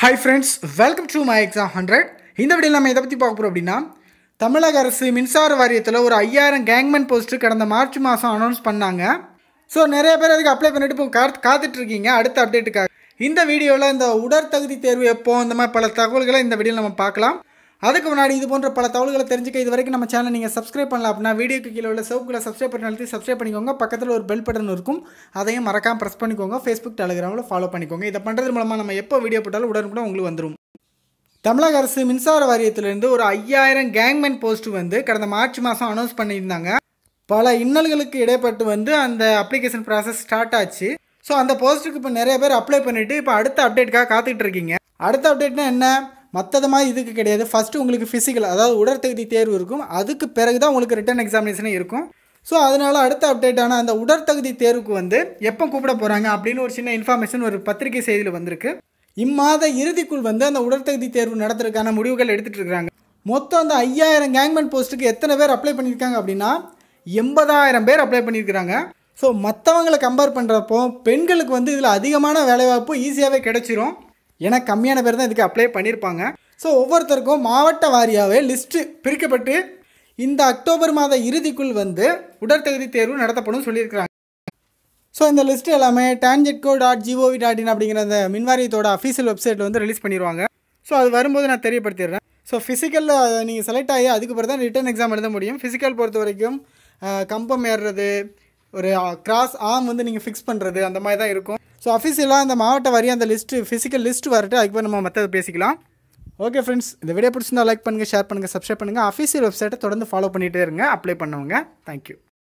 hi friends welcome to my exam hundred இந்த video நம்ம இதை பற்றி பார்க்க போகிறோம் அப்படின்னா தமிழக அரசு மின்சார வாரியத்தில் ஒரு ஐயாயிரம் கேங்மேன் போஸ்ட்டு கடந்த மார்ச் மாதம் அனௌன்ஸ் பண்ணாங்க ஸோ நிறைய பேர் அதுக்கு அப்ளை பண்ணிட்டு இப்போ காத்துட்ருக்கீங்க அடுத்த அப்டேட்டுக்காக இந்த வீடியோவில் இந்த உடற்தகுதி தேர்வு எப்போ இந்த மாதிரி பல தகவல்களை இந்த வீடியோவில் நம்ம பார்க்கலாம் அதுக்கு முன்னாடி இது போன்ற பல தகவல்களை தெரிஞ்சுக்க இது வரைக்கும் நம்ம சேனல் நீங்கள் சப்ஸ்கிரைப் பண்ணலாம் அப்படின்னா வீடியோக்கு கீழே உள்ள சவுக்குள்ள சப்ஸ்கிரைப் பண்ணி அழுத்தி சப்ஸ்கிரைப் பண்ணிக்கோங்க பக்கத்தில் ஒரு பெல் பட்டன் இருக்கும் அதையும் மறக்காமல் ப்ரெஸ் பண்ணிக்கோங்க ஃபேஸ்புக் டெலிகிராமில் ஃபாலோ பண்ணிக்கோங்க இதை பண்ணுறது மூலமாக நம்ம எப்போ வீடியோ போட்டாலும் கூட உங்களுக்கு வந்துடும் தமிழக அரசு மின்சார வாரியத்திலிருந்து ஒரு ஐயாயிரம் கேங்மேன் போஸ்ட் வந்து கடந்த மார்ச் மாதம் அனௌன்ஸ் பண்ணியிருந்தாங்க பல இன்னல்களுக்கு இடைப்பட்டு வந்து அந்த அப்ளிகேஷன் ப்ராசஸ் ஸ்டார்ட் ஆச்சு ஸோ அந்த போஸ்ட்டுக்கு இப்போ நிறைய பேர் அப்ளை பண்ணிவிட்டு இப்போ அடுத்த அப்டேட்டுக்காக காத்துக்கிட்டு இருக்கீங்க அடுத்த அப்டேட்னா என்ன மற்றது மாதிரி இதுக்கு கிடையாது ஃபஸ்ட்டு உங்களுக்கு ஃபிசிக்கல் அதாவது உடற்தகுதி தேர்வு இருக்கும் அதுக்கு பிறகு தான் உங்களுக்கு ரிட்டன் எக்ஸாமினேஷனே இருக்கும் ஸோ அதனால் அடுத்த அப்டேட்டான அந்த உடற்தகுதி தேர்வுக்கு வந்து எப்போ கூப்பிட போகிறாங்க அப்படின்னு ஒரு சின்ன இன்ஃபர்மேஷன் ஒரு பத்திரிகை செய்தியில் வந்திருக்கு இம்மாத இறுதிக்குள் வந்து அந்த உடற்தகுதி தேர்வு நடத்துறதுக்கான முடிவுகள் எடுத்துகிட்டு இருக்கிறாங்க மொத்தம் அந்த ஐயாயிரம் கேங்மெண்ட் போஸ்ட்டுக்கு எத்தனை பேர் அப்ளை பண்ணியிருக்காங்க அப்படின்னா எண்பதாயிரம் பேர் அப்ளை பண்ணியிருக்கிறாங்க ஸோ மற்றவங்களை கம்பேர் பண்ணுறப்போ பெண்களுக்கு வந்து இதில் அதிகமான வேலைவாய்ப்பு ஈஸியாகவே கிடச்சிரும் ஏன்னா கம்மியான பேர் தான் இதுக்கு அப்ளை பண்ணியிருப்பாங்க ஸோ ஒவ்வொருத்தருக்கும் மாவட்ட வாரியாகவே லிஸ்ட்டு பிரிக்கப்பட்டு இந்த அக்டோபர் மாத இறுதிக்குள் வந்து உடற்தகுதி தேர்வு நடத்தப்படும் சொல்லியிருக்கிறாங்க ஸோ இந்த லிஸ்ட்டு எல்லாமே TANGEDCO dot G O V dot in அப்படிங்கிற அந்த மின்வாரியத்தோட அஃபீஷியல் வெப்சைட்டில் வந்து ரிலீஸ் பண்ணிடுவாங்க ஸோ அது வரும்போது நான் தெரியப்படுத்திடுறேன் ஸோ ஃபிசிக்கலில் நீங்கள் செலக்ட் ஆகி அதுக்கு பிறகு தான் ரிட்டன் எக்ஸாம் எழுத முடியும் ஃபிசிக்கல் பொறுத்த வரைக்கும் கம்பம் ஏறுறது ஒரு கிராஸ் ஆர்ம் வந்து நீங்கள் ஃபிக்ஸ் பண்ணுறது அந்த மாதிரி தான் இருக்கும் ஸோ அஃபிஷியலாக அந்த மாவட்ட வரி அந்த லிஸ்ட்டு ஃபிசிக்கல் லிஸ்ட் வரட்டு அதுக்கு நம்ம மற்றது பேசிக்கலாம் ஓகே ஃப்ரெண்ட்ஸ் இந்த வீடியோ பிடிச்சிருந்தால் லைக் பண்ணுங்கள் ஷேர் பண்ணுங்கள் சப்ஸ்கிரைப் பண்ணுங்கள் அஃபீஷியல் வெப்சைட்டை தொடர்ந்து ஃபாலோ பண்ணிகிட்டே இருங்க அப்ளை பண்ணுவோங்க தேங்க்யூ